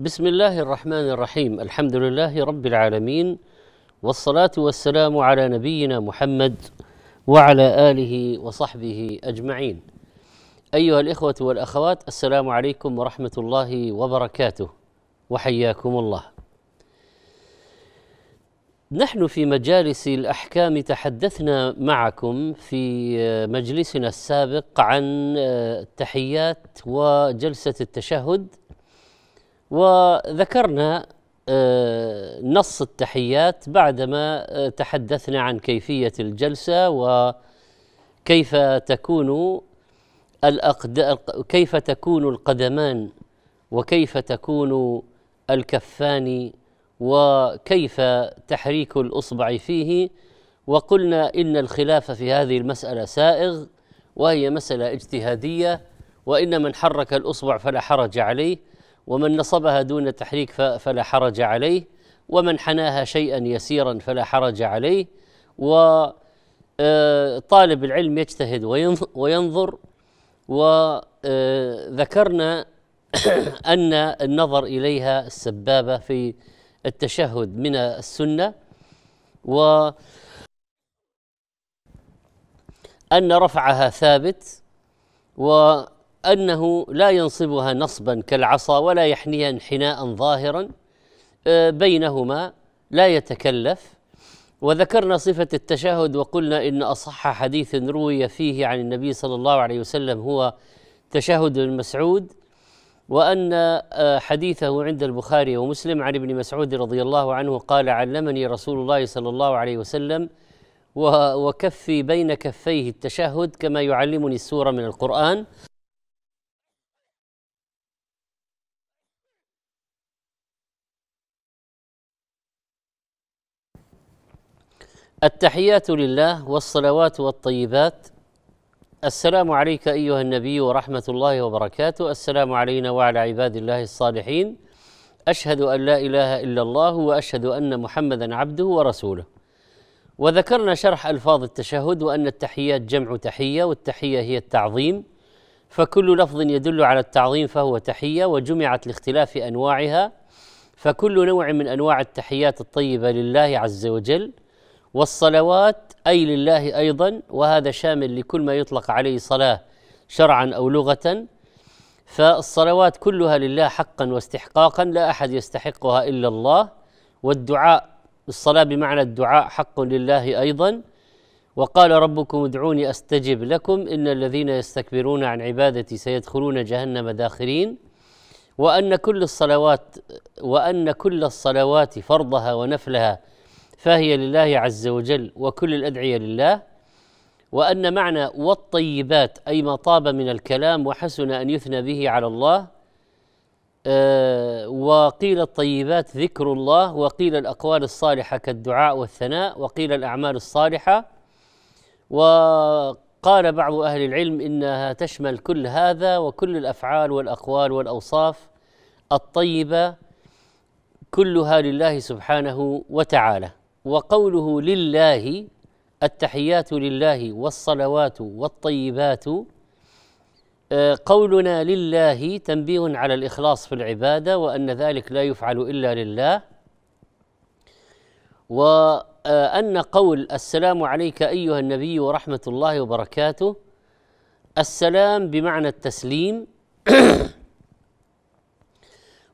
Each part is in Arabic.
بسم الله الرحمن الرحيم الحمد لله رب العالمين والصلاه والسلام على نبينا محمد وعلى اله وصحبه اجمعين ايها الاخوه والاخوات السلام عليكم ورحمه الله وبركاته وحياكم الله نحن في مجالس الاحكام تحدثنا معكم في مجلسنا السابق عن التحيات وجلسه التشهد وذكرنا آه، نص التحيات بعدما آه، تحدثنا عن كيفية الجلسة وكيف تكون الأقد... كيف تكون القدمان وكيف تكون الكفان وكيف تحريك الأصبع فيه وقلنا إن الخلاف في هذه المسألة سائغ وهي مسألة اجتهادية وإن من حرك الأصبع فلا حرج عليه ومن نصبها دون تحريك فلا حرج عليه ومن حناها شيئا يسيرا فلا حرج عليه و طالب العلم يجتهد وينظر وذكرنا ان النظر اليها السبابه في التشهد من السنه و ان رفعها ثابت و انه لا ينصبها نصبا كالعصا ولا يحنيها انحناء ظاهرا آه، بينهما لا يتكلف وذكرنا صفه التشهد وقلنا ان اصح حديث روي فيه عن النبي صلى الله عليه وسلم هو تشهد المسعود وان آه، حديثه عند البخاري ومسلم عن ابن مسعود رضي الله عنه قال علمني رسول الله صلى الله عليه وسلم وكفي بين كفيه التشهد كما يعلمني السوره من القران التحيات لله والصلوات والطيبات السلام عليك ايها النبي ورحمه الله وبركاته السلام علينا وعلى عباد الله الصالحين اشهد ان لا اله الا الله واشهد ان محمدا عبده ورسوله وذكرنا شرح الفاظ التشهد وان التحيات جمع تحيه والتحيه هي التعظيم فكل لفظ يدل على التعظيم فهو تحيه وجمعت لاختلاف انواعها فكل نوع من انواع التحيات الطيبه لله عز وجل والصلوات أي لله أيضا وهذا شامل لكل ما يطلق عليه صلاة شرعا أو لغة فالصلوات كلها لله حقا واستحقاقا لا أحد يستحقها إلا الله والدعاء الصلاة بمعنى الدعاء حق لله أيضا وقال ربكم ادعوني أستجب لكم إن الذين يستكبرون عن عبادتي سيدخلون جهنم داخرين وأن كل الصلوات وأن كل الصلوات فرضها ونفلها فهي لله عز وجل وكل الادعيه لله وان معنى والطيبات اي ما طاب من الكلام وحسن ان يثنى به على الله آه، وقيل الطيبات ذكر الله وقيل الاقوال الصالحه كالدعاء والثناء وقيل الاعمال الصالحه وقال بعض اهل العلم انها تشمل كل هذا وكل الافعال والاقوال والاوصاف الطيبه كلها لله سبحانه وتعالى وقوله لله التحيات لله والصلوات والطيبات آه، قولنا لله تنبيه على الاخلاص في العباده وان ذلك لا يفعل الا لله وان قول السلام عليك ايها النبي ورحمه الله وبركاته السلام بمعنى التسليم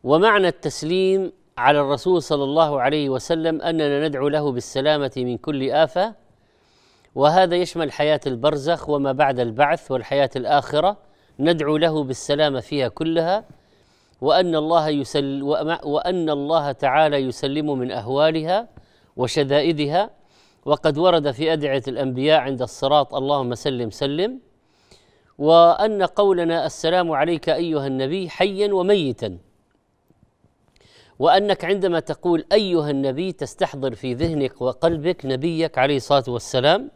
ومعنى التسليم على الرسول صلى الله عليه وسلم اننا ندعو له بالسلامه من كل افه وهذا يشمل حياه البرزخ وما بعد البعث والحياه الاخره ندعو له بالسلامه فيها كلها وان الله يسل وان الله تعالى يسلم من اهوالها وشدائدها وقد ورد في ادعيه الانبياء عند الصراط اللهم سلم سلم وان قولنا السلام عليك ايها النبي حيا وميتا وانك عندما تقول ايها النبي تستحضر في ذهنك وقلبك نبيك عليه الصلاه والسلام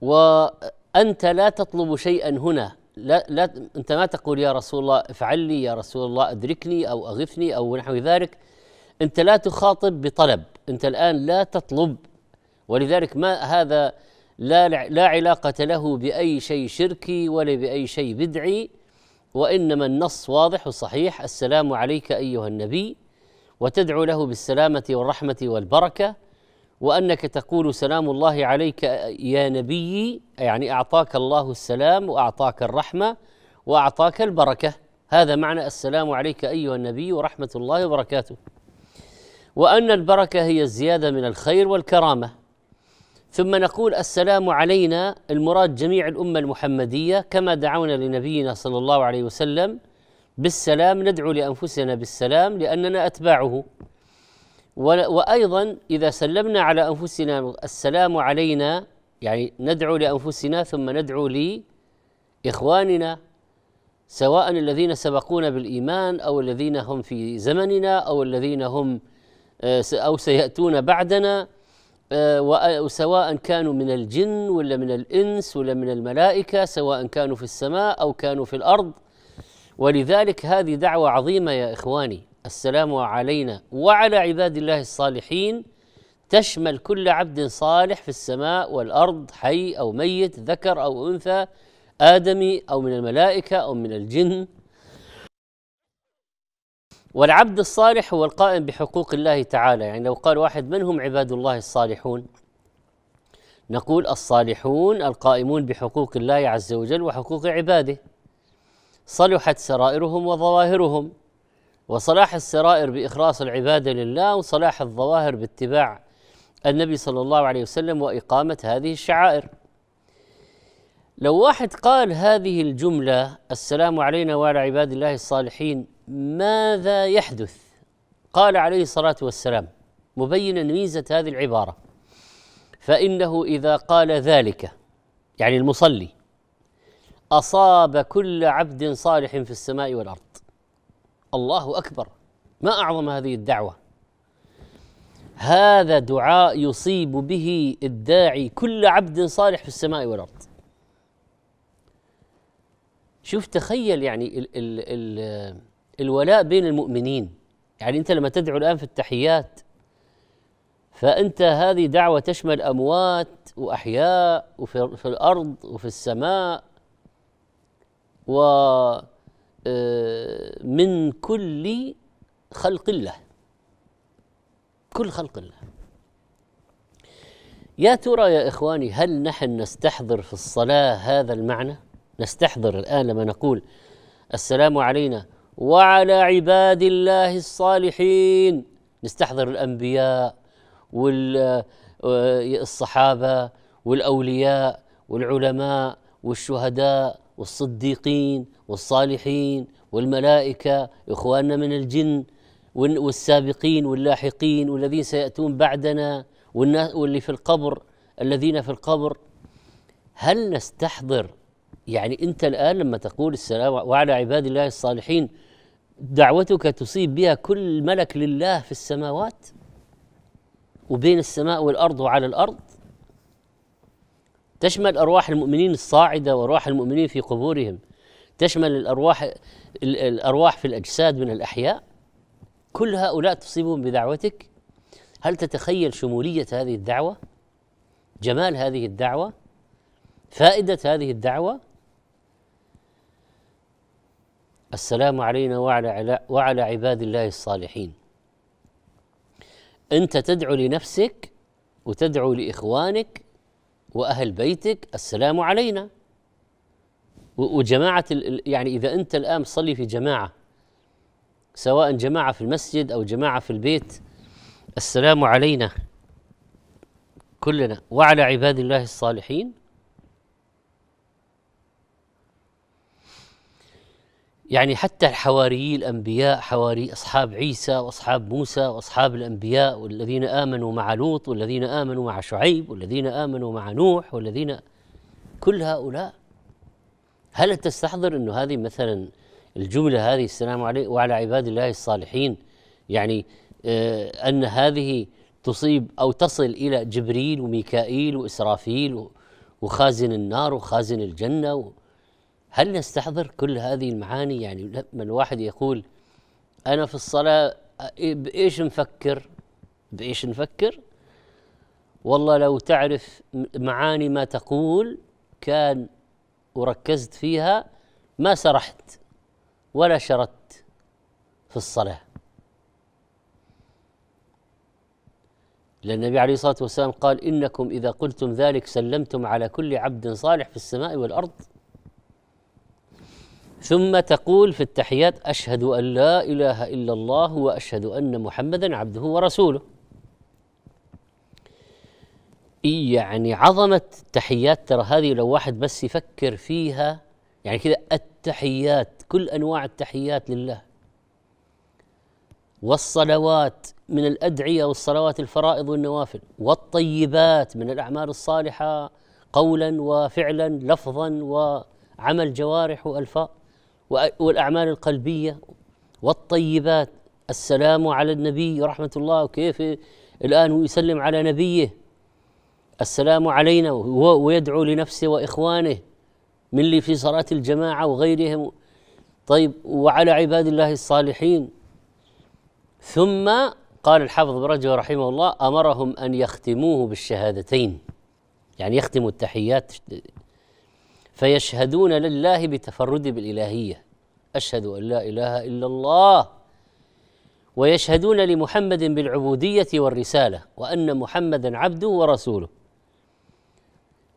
وانت لا تطلب شيئا هنا لا, لا انت ما تقول يا رسول الله افعل لي يا رسول الله ادركني او اغثني او نحو ذلك انت لا تخاطب بطلب انت الان لا تطلب ولذلك ما هذا لا لا علاقه له باي شيء شركي ولا باي شيء بدعي وانما النص واضح وصحيح السلام عليك ايها النبي وتدعو له بالسلامه والرحمه والبركه وانك تقول سلام الله عليك يا نبي يعني اعطاك الله السلام واعطاك الرحمه واعطاك البركه هذا معنى السلام عليك ايها النبي ورحمه الله وبركاته وان البركه هي الزياده من الخير والكرامه ثم نقول السلام علينا المراد جميع الامه المحمديه كما دعونا لنبينا صلى الله عليه وسلم بالسلام ندعو لانفسنا بالسلام لاننا اتباعه وايضا اذا سلمنا على انفسنا السلام علينا يعني ندعو لانفسنا ثم ندعو لاخواننا سواء الذين سبقونا بالايمان او الذين هم في زمننا او الذين هم آه، او سياتون بعدنا آه، وسواء آه، كانوا من الجن ولا من الانس ولا من الملائكه سواء كانوا في السماء او كانوا في الارض ولذلك هذه دعوه عظيمه يا اخواني السلام علينا وعلى عباد الله الصالحين تشمل كل عبد صالح في السماء والارض حي او ميت ذكر او انثى ادمي او من الملائكه او من الجن والعبد الصالح هو القائم بحقوق الله تعالى يعني لو قال واحد من هم عباد الله الصالحون نقول الصالحون القائمون بحقوق الله عز وجل وحقوق عباده صلحت سرائرهم وظواهرهم وصلاح السرائر باخلاص العباده لله وصلاح الظواهر باتباع النبي صلى الله عليه وسلم واقامه هذه الشعائر لو واحد قال هذه الجمله السلام علينا وعلى عباد الله الصالحين ماذا يحدث قال عليه الصلاه والسلام مبينا ميزه هذه العباره فانه اذا قال ذلك يعني المصلي اصاب كل عبد صالح في السماء والارض الله اكبر ما اعظم هذه الدعوه هذا دعاء يصيب به الداعي كل عبد صالح في السماء والارض شوف تخيل يعني ال ال ال الولاء بين المؤمنين يعني انت لما تدعو الان في التحيات فانت هذه دعوه تشمل اموات واحياء وفي في الارض وفي السماء و آه، من كل خلق الله كل خلق الله يا ترى يا اخواني هل نحن نستحضر في الصلاه هذا المعنى نستحضر الان لما نقول السلام علينا وعلى عباد الله الصالحين نستحضر الانبياء والصحابه آه، والاولياء والعلماء والشهداء والصديقين والصالحين والملائكه اخواننا من الجن والسابقين واللاحقين والذين سياتون بعدنا واللي في القبر الذين في القبر هل نستحضر يعني أنت الآن لما تقول السلام وعلى عباد الله الصالحين دعوتك تصيب بها كل ملك لله في السماوات وبين السماء والأرض وعلى الأرض تشمل أرواح المؤمنين الصاعدة وأرواح المؤمنين في قبورهم تشمل الأرواح الأرواح في الأجساد من الأحياء كل هؤلاء تصيبهم بدعوتك هل تتخيل شمولية هذه الدعوة؟ جمال هذه الدعوة؟ فائدة هذه الدعوة؟ السلام علينا وعلى وعلى عباد الله الصالحين انت تدعو لنفسك وتدعو لاخوانك واهل بيتك السلام علينا وجماعه يعني اذا انت الان تصلي في جماعه سواء جماعه في المسجد او جماعه في البيت السلام علينا كلنا وعلى عباد الله الصالحين يعني حتى الحواريي الأنبياء حواري أصحاب عيسى وأصحاب موسى وأصحاب الأنبياء والذين آمنوا مع لوط والذين آمنوا مع شعيب والذين آمنوا مع نوح والذين كل هؤلاء هل تستحضر أنه هذه مثلا الجملة هذه السلام عليه وعلى عباد الله الصالحين يعني آه، أن هذه تصيب أو تصل إلى جبريل وميكائيل وإسرافيل وخازن النار وخازن الجنة هل نستحضر كل هذه المعاني يعني لما الواحد يقول أنا في الصلاة إيه، بإيش نفكر بإيش نفكر والله لو تعرف معاني ما تقول كان وركزت فيها ما سرحت ولا شردت في الصلاة لأن النبي عليه الصلاة والسلام قال إنكم إذا قلتم ذلك سلمتم على كل عبد صالح في السماء والأرض ثم تقول في التحيات أشهد أن لا إله إلا الله وأشهد أن محمدا عبده ورسوله يعني عظمة التحيات ترى هذه لو واحد بس يفكر فيها يعني كذا التحيات كل أنواع التحيات لله والصلوات من الأدعية والصلوات الفرائض والنوافل والطيبات من الأعمال الصالحة قولا وفعلا لفظا وعمل جوارح والفاظ والأعمال القلبية والطيبات السلام على النبي رحمة الله كيف الآن يسلم على نبيه السلام علينا ويدعو لنفسه وإخوانه من اللي في صلاة الجماعة وغيرهم طيب وعلى عباد الله الصالحين ثم قال الحافظ ابن رجب رحمه الله أمرهم أن يختموه بالشهادتين يعني يختموا التحيات فيشهدون لله بتفرده بالالهيه اشهد ان لا اله الا الله ويشهدون لمحمد بالعبوديه والرساله وان محمدا عبده ورسوله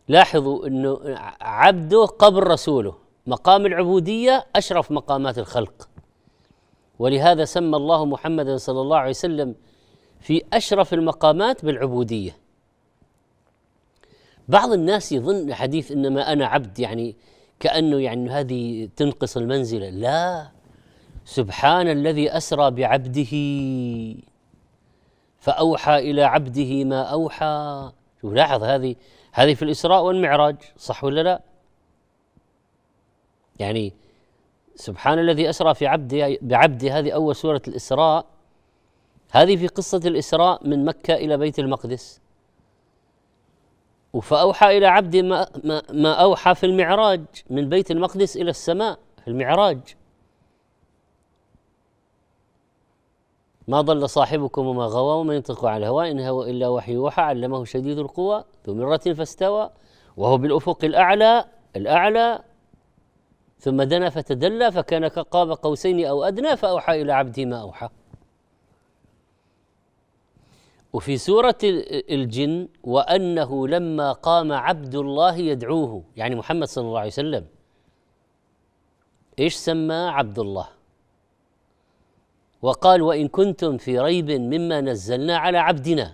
لاحظوا انه عبده قبل رسوله مقام العبوديه اشرف مقامات الخلق ولهذا سمى الله محمدا صلى الله عليه وسلم في اشرف المقامات بالعبوديه بعض الناس يظن الحديث انما انا عبد يعني كانه يعني هذه تنقص المنزله لا سبحان الذي اسرى بعبده فاوحى الى عبده ما اوحى شوف لاحظ هذه هذه في الاسراء والمعراج صح ولا لا يعني سبحان الذي اسرى في عبده بعبده هذه اول سوره الاسراء هذه في قصه الاسراء من مكه الى بيت المقدس فأوحى إلى عبده ما, ما, ما أوحى في المعراج من بيت المقدس إلى السماء في المعراج ما ضل صاحبكم وما غوى وما ينطق على الهوى إن هو إلا وحي يوحى علمه شديد القوى ذو مرة فاستوى وهو بالأفق الأعلى الأعلى ثم دنا فتدلى فكان كقاب قوسين أو أدنى فأوحى إلى عبده ما أوحى وفي سورة الجن وأنه لما قام عبد الله يدعوه يعني محمد صلى الله عليه وسلم ايش سمى عبد الله وقال وإن كنتم في ريب مما نزلنا على عبدنا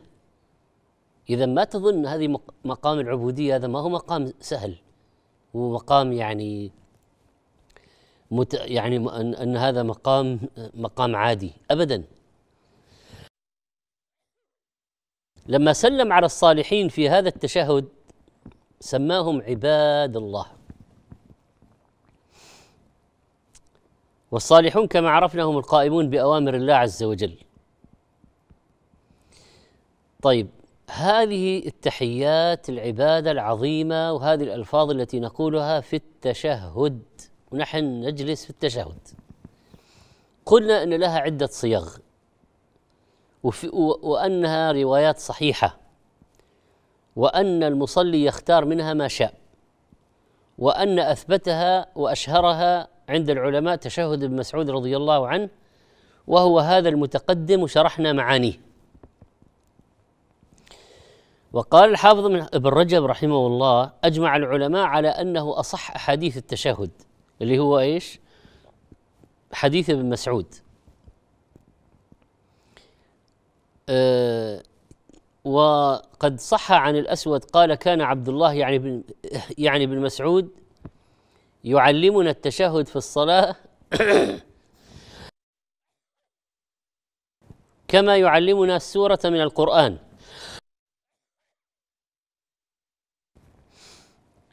إذا ما تظن هذه مقام العبودية هذا ما هو مقام سهل ومقام يعني مت يعني أن هذا مقام مقام عادي أبدا لما سلم على الصالحين في هذا التشهد سماهم عباد الله والصالحون كما عرفنا هم القائمون باوامر الله عز وجل طيب هذه التحيات العباده العظيمه وهذه الالفاظ التي نقولها في التشهد ونحن نجلس في التشهد قلنا ان لها عده صيغ وفي وأنها روايات صحيحة وأن المصلي يختار منها ما شاء وأن أثبتها وأشهرها عند العلماء تشهد ابن مسعود رضي الله عنه وهو هذا المتقدم وشرحنا معانيه وقال الحافظ ابن رجب رحمه الله أجمع العلماء على أنه أصح أحاديث التشهد اللي هو إيش حديث ابن مسعود آه، وقد صح عن الأسود قال كان عبد الله يعني بن يعني بن مسعود يعلمنا التشهد في الصلاة كما يعلمنا السورة من القرآن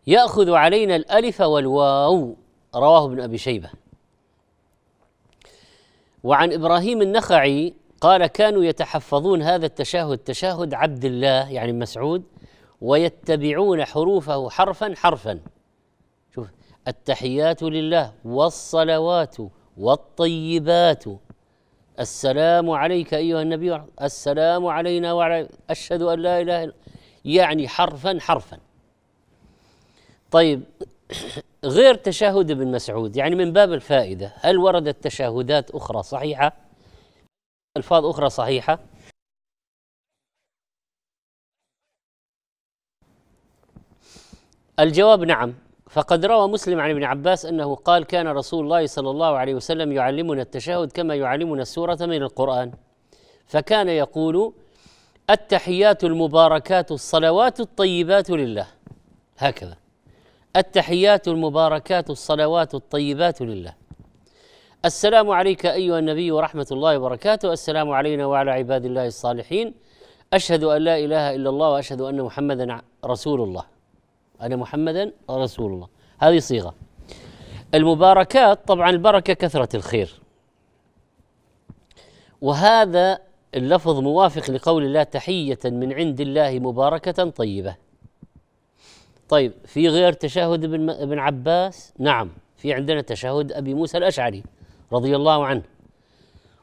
يأخذ علينا الألف والواو رواه ابن أبي شيبة وعن إبراهيم النخعي قال كانوا يتحفظون هذا التشهد تشهد عبد الله يعني مسعود ويتبعون حروفه حرفا حرفا شوف التحيات لله والصلوات والطيبات السلام عليك ايها النبي السلام علينا وعلى اشهد ان لا اله الا يعني حرفا حرفا طيب غير تشهد ابن مسعود يعني من باب الفائده هل وردت تشهدات اخرى صحيحه ألفاظ أخرى صحيحة الجواب نعم فقد روى مسلم عن ابن عباس أنه قال كان رسول الله صلى الله عليه وسلم يعلمنا التشهد كما يعلمنا السورة من القرآن فكان يقول التحيات المباركات الصلوات الطيبات لله هكذا التحيات المباركات الصلوات الطيبات لله السلام عليك ايها النبي ورحمه الله وبركاته، السلام علينا وعلى عباد الله الصالحين. اشهد ان لا اله الا الله واشهد ان محمدا رسول الله. ان محمدا رسول الله، هذه صيغه. المباركات طبعا البركه كثره الخير. وهذا اللفظ موافق لقول الله تحيه من عند الله مباركه طيبه. طيب في غير تشهد ابن عباس؟ نعم، في عندنا تشهد ابي موسى الاشعري. رضي الله عنه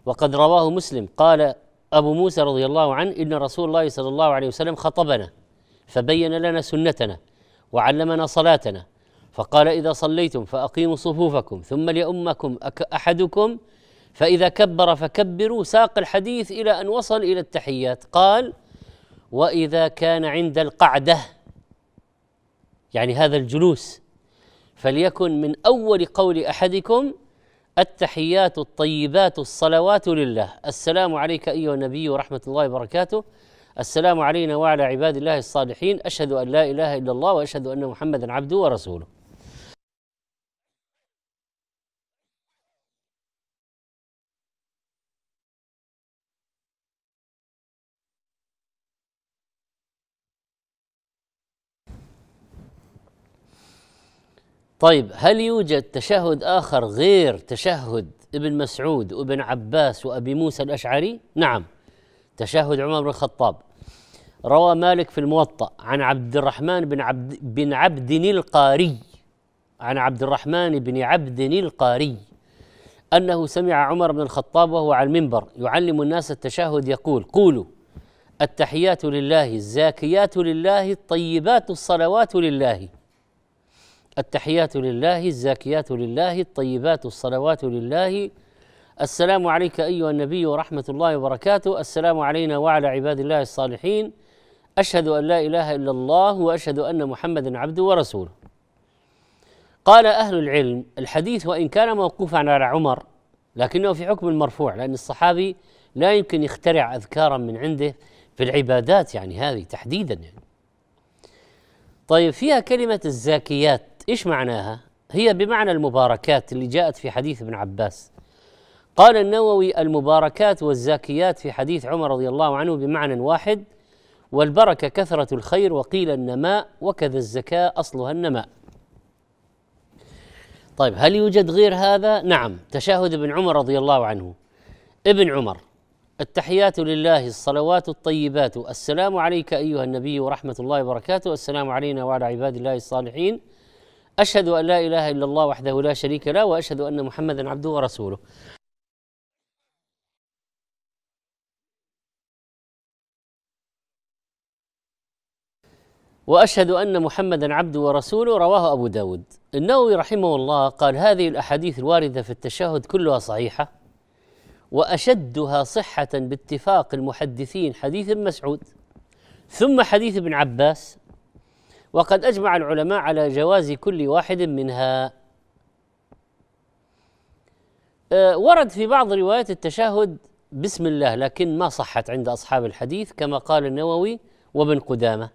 وقد رواه مسلم قال أبو موسى رضي الله عنه إن رسول الله صلى الله عليه وسلم خطبنا فبين لنا سنتنا وعلمنا صلاتنا فقال إذا صليتم فأقيموا صفوفكم ثم ليؤمكم أحدكم فإذا كبر فكبروا ساق الحديث إلى أن وصل إلى التحيات قال وإذا كان عند القعدة يعني هذا الجلوس فليكن من أول قول أحدكم التحيات الطيبات الصلوات لله السلام عليك ايها النبي ورحمه الله وبركاته السلام علينا وعلى عباد الله الصالحين اشهد ان لا اله الا الله واشهد ان محمدا عبده ورسوله طيب هل يوجد تشهد آخر غير تشهد ابن مسعود وابن عباس وأبي موسى الأشعري؟ نعم تشهد عمر بن الخطاب روى مالك في الموطأ عن عبد الرحمن بن عبد بن عبد القاري عن عبد الرحمن بن عبد القاري أنه سمع عمر بن الخطاب وهو على المنبر يعلم الناس التشهد يقول قولوا التحيات لله الزاكيات لله الطيبات الصلوات لله التحيات لله الزاكيات لله الطيبات الصلوات لله السلام عليك ايها النبي ورحمه الله وبركاته السلام علينا وعلى عباد الله الصالحين اشهد ان لا اله الا الله واشهد ان محمدا عبده ورسوله قال اهل العلم الحديث وان كان موقوفا على عمر لكنه في حكم المرفوع لان الصحابي لا يمكن يخترع اذكارا من عنده في العبادات يعني هذه تحديدا يعني طيب فيها كلمه الزاكيات إيش معناها؟ هي بمعنى المباركات اللي جاءت في حديث ابن عباس قال النووي المباركات والزاكيات في حديث عمر رضي الله عنه بمعنى واحد والبركة كثرة الخير وقيل النماء وكذا الزكاة أصلها النماء طيب هل يوجد غير هذا؟ نعم تشهد ابن عمر رضي الله عنه ابن عمر التحيات لله الصلوات الطيبات السلام عليك أيها النبي ورحمة الله وبركاته السلام علينا وعلى عباد الله الصالحين أشهد أن لا إله إلا الله وحده لا شريك له وأشهد أن محمدا عبده ورسوله وأشهد أن محمدا عبده ورسوله رواه أبو داود النووي رحمه الله قال هذه الأحاديث الواردة في التشهد كلها صحيحة وأشدها صحة باتفاق المحدثين حديث ابن مسعود ثم حديث ابن عباس وقد اجمع العلماء على جواز كل واحد منها أه، ورد في بعض روايات التشهد بسم الله لكن ما صحت عند اصحاب الحديث كما قال النووي وابن قدامه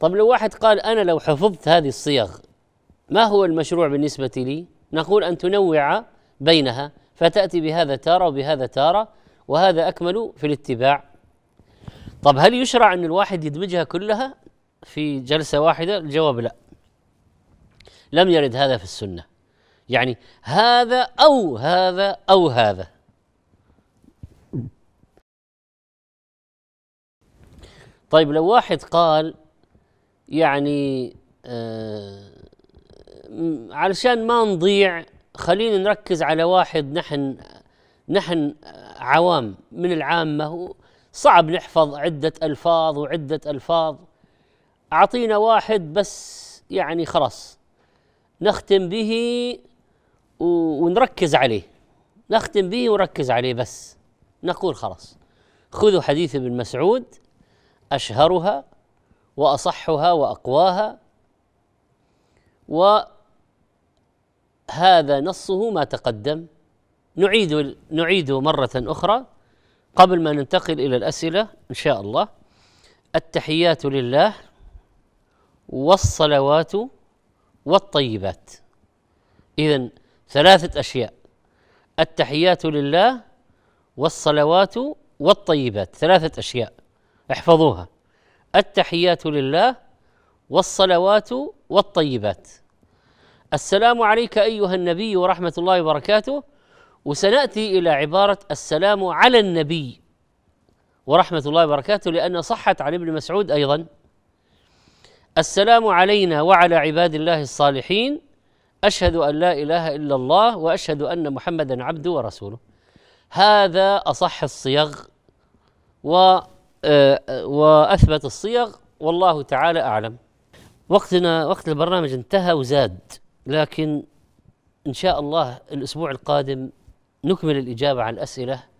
طب لو واحد قال انا لو حفظت هذه الصيغ ما هو المشروع بالنسبه لي نقول ان تنوع بينها فتاتي بهذا تاره وبهذا تاره وهذا اكمل في الاتباع طب هل يشرع ان الواحد يدمجها كلها في جلسة واحدة الجواب لا لم يرد هذا في السنة يعني هذا أو هذا أو هذا طيب لو واحد قال يعني آه علشان ما نضيع خلينا نركز على واحد نحن نحن عوام من العامة صعب نحفظ عدة ألفاظ وعدة ألفاظ أعطينا واحد بس يعني خلاص نختم به ونركز عليه نختم به ونركز عليه بس نقول خلاص خذوا حديث ابن مسعود أشهرها وأصحها وأقواها وهذا نصه ما تقدم نعيد نعيده مرة أخرى قبل ما ننتقل إلى الأسئلة إن شاء الله التحيات لله والصلوات والطيبات إذا ثلاثة أشياء التحيات لله والصلوات والطيبات ثلاثة أشياء احفظوها التحيات لله والصلوات والطيبات السلام عليك أيها النبي ورحمة الله وبركاته وسنأتي إلى عبارة السلام على النبي ورحمة الله وبركاته لأن صحت عن ابن مسعود أيضا السلام علينا وعلى عباد الله الصالحين اشهد ان لا اله الا الله واشهد ان محمدا عبده ورسوله هذا اصح الصيغ و آه، آه، واثبت الصيغ والله تعالى اعلم وقتنا وقت البرنامج انتهى وزاد لكن ان شاء الله الاسبوع القادم نكمل الاجابه عن الاسئله